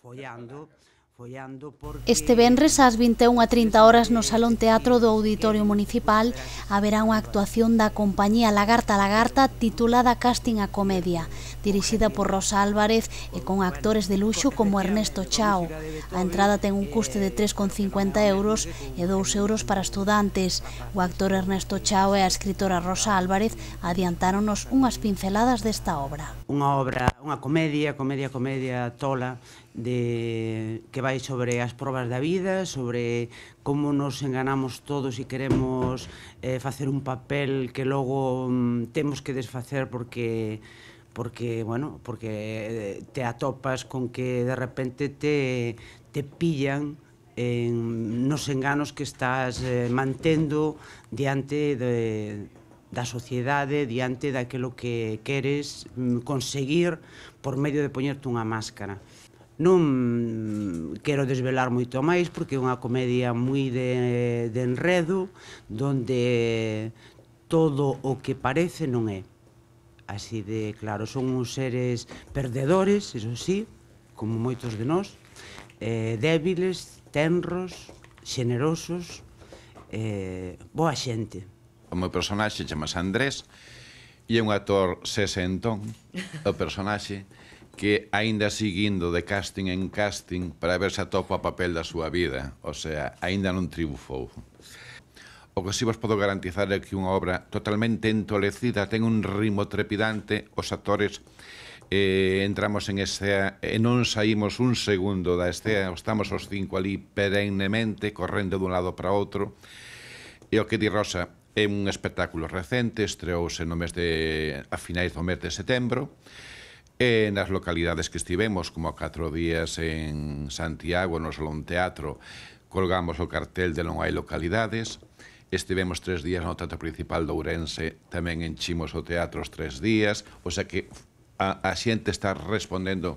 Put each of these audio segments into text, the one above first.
sfogliando Este venres ás 21:30 horas no Salón Teatro do Auditorio Municipal haberá unha actuación da compañía Lagarta Lagarta titulada Casting a Comedia, dirixida por Rosa Álvarez e con actores de luxo como Ernesto Chao. A entrada ten un custe de 3,50 euros e 2 euros para estudantes. O actor Ernesto Chao e a escritora Rosa Álvarez adiantáronos unhas pinceladas desta obra. Unha obra, unha comedia, comedia, comedia tola, de que vai vai sobre as probas da vida, sobre como nos enganamos todos e queremos eh, facer un papel que logo mm, temos que desfacer porque porque, bueno, porque eh, te atopas con que de repente te, te pillan en nos enganos que estás eh, mantendo diante de, da sociedade diante daquelo que queres mm, conseguir por medio de poñerte unha máscara. Non quero desvelar moito máis porque é unha comedia moi de, de enredo donde todo o que parece non é. Así de claro, son uns seres perdedores, eso sí, como moitos de nós, eh, débiles, tenros, xenerosos, eh, boa xente. O meu personaxe chamas Andrés e é un actor sesentón, o personaxe que aínda seguindo de casting en casting para ver se atopa o papel da súa vida, o sea, aínda non triunfou. O que si vos podo garantizar é que unha obra totalmente entolecida ten un ritmo trepidante, os actores eh, entramos en escena e non saímos un segundo da escena, estamos os cinco ali perennemente correndo dun lado para outro. E o que di Rosa, é un espectáculo recente, estreouse no mes de a finais do mes de setembro E nas localidades que estivemos, como a catro días en Santiago, no Salón Teatro, colgamos o cartel de non hai localidades. Estivemos tres días no Teatro Principal de Ourense, tamén enchimos o teatro os tres días, o sea que a, a xente está respondendo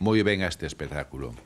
moi ben a este espectáculo.